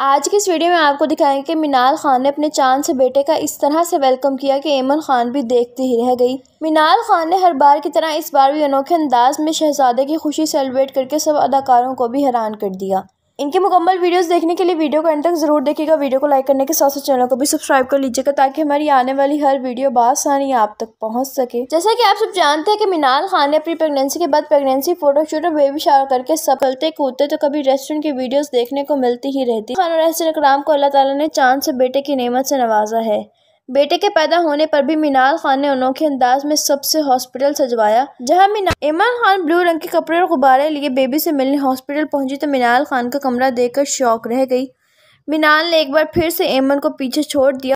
आज की इस वीडियो में आपको दिखाएंगे कि मीनाल खान ने अपने चांद से बेटे का इस तरह से वेलकम किया कि एमन खान भी देखती ही रह गई मीनाल खान ने हर बार की तरह इस बार भी अनोखे अंदाज में शहजादे की खुशी सेलिब्रेट करके सब अदाकारों को भी हैरान कर दिया इनके मुकम्मल वीडियोस देखने के लिए वीडियो को एंड तक ज़रूर देखिएगा वीडियो को लाइक करने के साथ साथ चैनल को भी सब्सक्राइब कर लीजिएगा ताकि हमारी आने वाली हर वीडियो बासानी आप तक पहुंच सके जैसा कि आप सब जानते हैं कि मीनाल खान ने अपनी प्रेगनेंसी के बाद प्रेगनेंसी फोटोशूट और बेबी शावर करके सफलते कूदते तो कभी रेस्टोरेंट की वीडियोज देखने को मिलती ही रहती खान और अहसन को अल्लाह तला ने चांद से बेटे की नियमत से नवाजा है बेटे के पैदा होने पर भी मीनार खान ने अनोखे अंदाज में सबसे हॉस्पिटल सजवाया जहां मीनार इमरान खान ब्लू रंग के कपड़े और गुब्बारे लिए बेबी से मिलने हॉस्पिटल पहुंची तो मीनार खान का कमरा देखकर शौक रह गई मीनार ने एक बार फिर से एमन को पीछे छोड़ दिया